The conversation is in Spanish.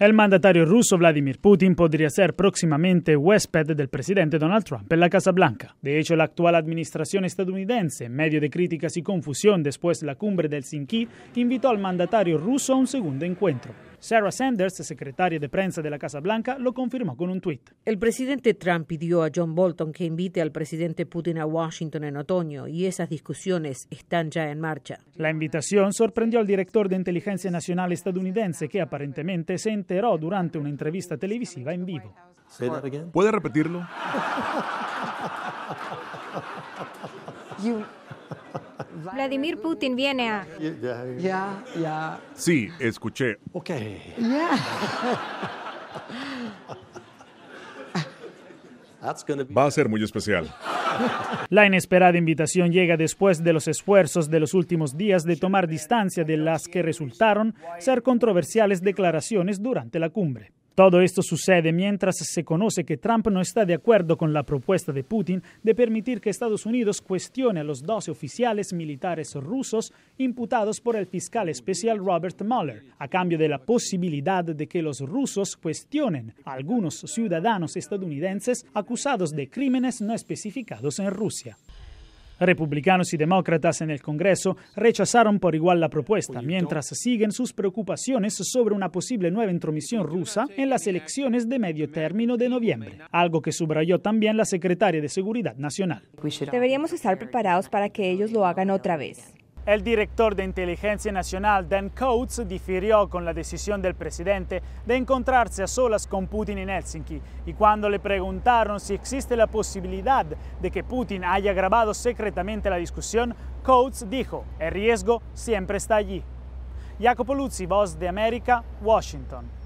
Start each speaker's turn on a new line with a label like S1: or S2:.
S1: El mandatario ruso Vladimir Putin podría ser próximamente huésped del presidente Donald Trump en la Casa Blanca. De hecho, la actual administración estadounidense, en medio de críticas y confusión después de la cumbre de Helsinki, invitó al mandatario ruso a un segundo encuentro. Sarah Sanders, secretaria de prensa de la Casa Blanca, lo confirmó con un tuit. El presidente Trump pidió a John Bolton que invite al presidente Putin a Washington en otoño y esas discusiones están ya en marcha. La invitación sorprendió al director de inteligencia nacional estadounidense que aparentemente se enteró durante una entrevista televisiva en vivo. ¿Puede repetirlo? Vladimir Putin viene a... Sí, escuché. Va a ser muy especial. La inesperada invitación llega después de los esfuerzos de los últimos días de tomar distancia de las que resultaron ser controversiales declaraciones durante la cumbre. Todo esto sucede mientras se conoce que Trump no está de acuerdo con la propuesta de Putin de permitir que Estados Unidos cuestione a los 12 oficiales militares rusos imputados por el fiscal especial Robert Mueller, a cambio de la posibilidad de que los rusos cuestionen a algunos ciudadanos estadounidenses acusados de crímenes no especificados en Rusia. Republicanos y demócratas en el Congreso rechazaron por igual la propuesta, mientras siguen sus preocupaciones sobre una posible nueva intromisión rusa en las elecciones de medio término de noviembre, algo que subrayó también la secretaria de Seguridad Nacional. Deberíamos estar preparados para que ellos lo hagan otra vez. El director de Inteligencia Nacional, Dan Coates, difirió con la decisión del presidente de encontrarse a solas con Putin en Helsinki y cuando le preguntaron si existe la posibilidad de que Putin haya grabado secretamente la discusión, Coates dijo, el riesgo siempre está allí. Jacopo Luzzi, Voz de América, Washington.